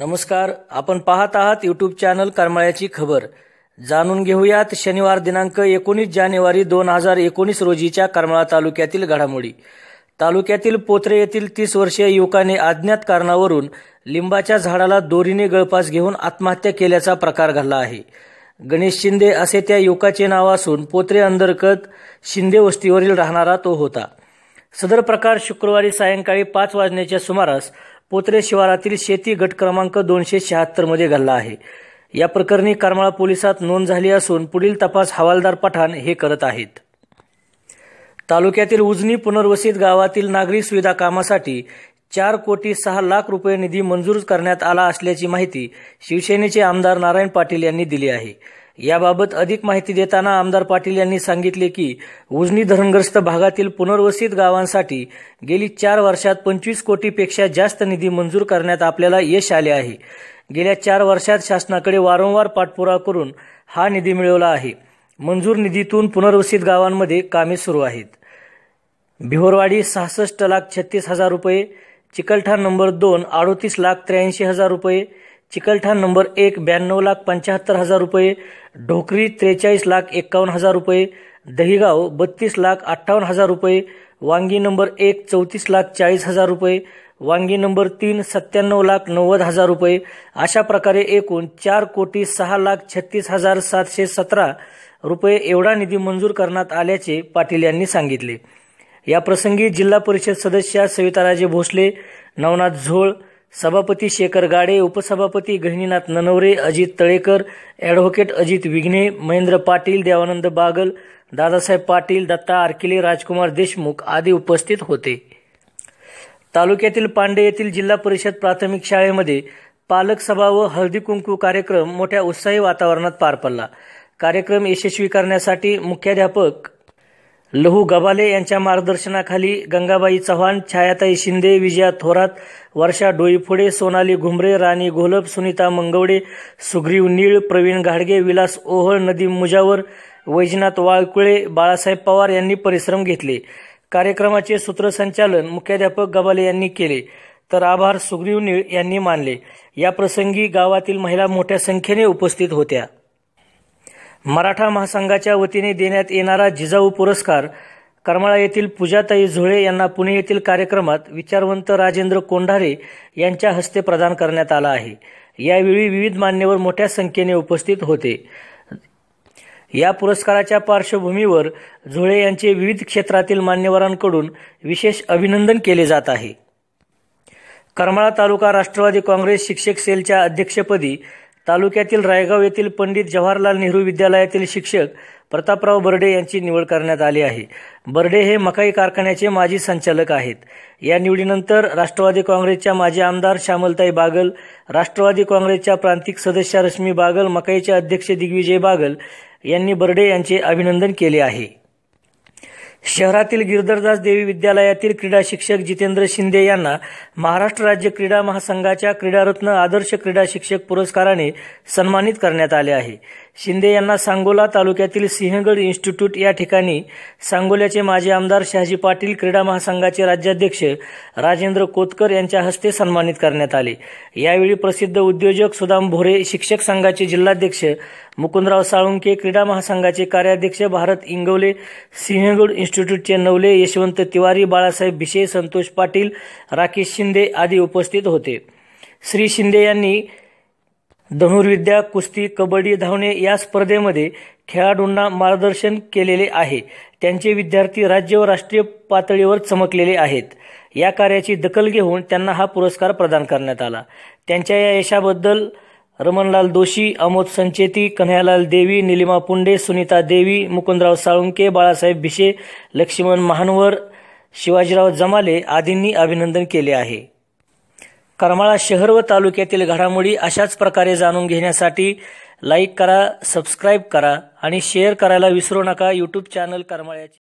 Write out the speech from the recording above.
नमस्कार आपण पाहत आहात युट्यूब चॅनल करमाळ्याची खबर जाणून घेऊयात शनिवार दिनांक एकोणीस जानेवारी दोन हजार एकोणीस रोजीच्या करमाळा तालुक्यातील घडामोडी तालुक्यातील पोत्रे येथील तीस वर्षीय युवकाने अज्ञात कारणावरून लिंबाच्या झाडाला दोरीने गळपास घेऊन आत्महत्या केल्याचा प्रकार घडला आहे गणेश शिंदे असे त्या युवकाचे नाव असून पोत्रे अंतर्गत शिंदे वस्तीवरील राहणारा तो होता सदर प्रकार शुक्रवारी सायंकाळी पाच वाजण्याच्या सुमारास पोत्रे शिवारातील शेती गट क्रमांक दोनशे शहात्तरमध्ये घडला आहे या प्रकरणी करमाळा पोलिसात नोंद झाली असून पुढील तपास हवालदार पठाण हे करत आहेत तालुक्यातील उजनी पुनर्वसित गावातील नागरी सुविधा कामासाठी चार कोटी सहा लाख रुपये निधी मंजूर करण्यात आला असल्याची माहिती शिवसेनेचे आमदार नारायण पाटील यांनी दिली आहे याबाबत अधिक माहिती देताना आमदार पाटील यांनी सांगितले की उजनी धरणग्रस्त भागातील पुनर्वसित गावांसाठी गेली चार वर्षात पंचवीस कोटीपेक्षा जास्त निधी मंजूर करण्यात आपल्याला यश आले आहे गेल्या चार वर्षात शासनाकडे वारंवार पाठपुरावा करून हा निधी मिळवला आहे मंजूर निधीतून पुनर्वसित गावांमध्ये कामे सुरू आहेत भिवरवाडी सहासष्ट लाख छत्तीस हजार रुपये चिकलठाण नंबर दोन अडोतीस लाख त्र्याऐंशी हजार रुपये चिकलठाण नंबर एक ब्याण्णव लाख पंच्याहत्तर हजार रुपये ढोकरी त्रेचाळीस लाख एक्कावन्न हजार रुपये दहिगाव बत्तीस लाख अठ्ठावन्न हजार रुपये वांगी नंबर एक चौतीस लाख चाळीस हजार रुपये वांगी नंबर तीन सत्त्याण्णव लाख नव्वद हजार रुपये अशा प्रकारे एकूण चार कोटी सहा लाख छत्तीस हजार सातशे सतरा रुपये एवढा निधी मंजूर करण्यात आल्याचे पाटील यांनी सांगितले याप्रसंगी जिल्हा परिषद सदस्या सविताराजे भोसले नवनाथ झोळ सभापती शेखर गाडे उपसभापती गहिनीनाथ ननवरे अजित तळेकर ॲडव्होकेट अजित विघ्ने महेंद्र पाटील देवानंद बागल दादासाहेब पाटील दत्ता आरकिले राजकुमार देशमुख आदी उपस्थित होते तालुक्यातील पांडे येथील जिल्हा परिषद प्राथमिक शाळेमध्ये पालक सभा व हळदी कुंकू कार्यक्रम मोठ्या उत्साही वातावरणात पार पडला कार्यक्रम यशस्वी करण्यासाठी मुख्याध्यापक लहू गबाले यांच्या मार्गदर्शनाखाली गंगाबाई चव्हाण छायाताई शिंदे विजया थोरात वर्षा डोईफोडे सोनाली घुमरे राणी घोलप सुनीता मंगवडे सुग्रीव नीळ प्रवीण घाडगे विलास ओहळ नदी मुजावर वैजनाथ वाळकुळे बाळासाहेब पवार यांनी परिश्रम घेतले कार्यक्रमाचे सूत्रसंचालन मुख्याध्यापक गबाले यांनी केले तर आभार सुग्रीव नीळ यांनी मानले याप्रसंगी गावातील महिला मोठ्या संख्येने उपस्थित होत्या मराठा महासंघाच्या वतीने देण्यात येणारा जिजाऊ पुरस्कार करमाळा येथील पूजाताई झुळे यांना पुणे येथील कार्यक्रमात विचारवंत राजेंद्र कोंढारे यांच्या हस्ते प्रदान करण्यात आला आहे यावेळी विविध मान्यवर मोठ्या संख्येने उपस्थित होते या पुरस्काराच्या पार्श्वभूमीवर झुळे यांचे विविध क्षेत्रातील मान्यवरांकडून विशेष अभिनंदन केले जात आहे करमाळा तालुका राष्ट्रवादी काँग्रेस शिक्षक सेलच्या अध्यक्षपदी तालुक्यातील रायगाव येथील पंडित जवाहरलाल नेहरू विद्यालयातील शिक्षक प्रतापराव बर्डे यांची निवड करण्यात आली आहे बर्डे हे मकाई कारखान्याचे माजी संचालक आहेत या निवडीनंतर राष्ट्रवादी काँग्रेसच्या माजी आमदार श्यामलताई बागल राष्ट्रवादी काँग्रेसच्या प्रांतिक सदस्या रश्मी बागल मकाईचे अध्यक्ष दिग्विजय बागल यांनी बर्डे यांचे अभिनंदन केले आहे शहरातील गिरधरदास देवी विद्यालयातील क्रीडा शिक्षक जितेंद्र शिंदे यांना महाराष्ट्र राज्य क्रीडा महासंघाच्या क्रीडारत्न आदर्श क्रीडा शिक्षक पुरस्काराने सन्मानित करण्यात आले आहे शिंदे यांना सांगोला तालुक्यातील सिंहगड इन्स्टिट्यूट या ठिकाणी सांगोल्याचे माजी आमदार शहाजी पाटील क्रीडा महासंघाचे राज्याध्यक्ष राजेंद्र कोतकर यांच्या हस्ते सन्मानित करण्यात आले यावेळी प्रसिद्ध उद्योजक सुदाम भोरे शिक्षक संघाचे जिल्हाध्यक्ष मुकुंदराव साळुंके क्रीडा महासंघाचे कार्याध्यक्ष भारत इंगवले सिंहगड इन्स्टिट्यूटचे नवले यशवंत तिवारी बाळासाहेब भिशे संतोष पाटील राकेश शिंदे आदी उपस्थित होते श्री शिंदे यांनी धनुर्विद्या कुस्ती कबड्डी धावणे या स्पर्धेमध्ये खेळाडूंना मार्गदर्शन केलेले आहे त्यांचे विद्यार्थी राज्य व राष्ट्रीय पातळीवर चमकलेले आहेत या कार्याची दखल घेऊन त्यांना हा पुरस्कार प्रदान करण्यात आला त्यांच्या या यशाबद्दल रमणलाल दोषी अमोद संचेती कन्हैयालाल देवी निलिमा पुंडे सुनीता देवी मुकुंदराव साळुंके बाळासाहेब भिशे लक्ष्मण महानवर शिवाजीराव जमाले आदींनी अभिनंदन केले आहे करमाळा शहर व तालुक्यातील घडामोडी अशाच प्रकारे जाणून घेण्यासाठी लाईक करा सबस्क्राईब करा आणि शेअर करायला विसरू नका यूट्यूब चॅनल करमाळ्याची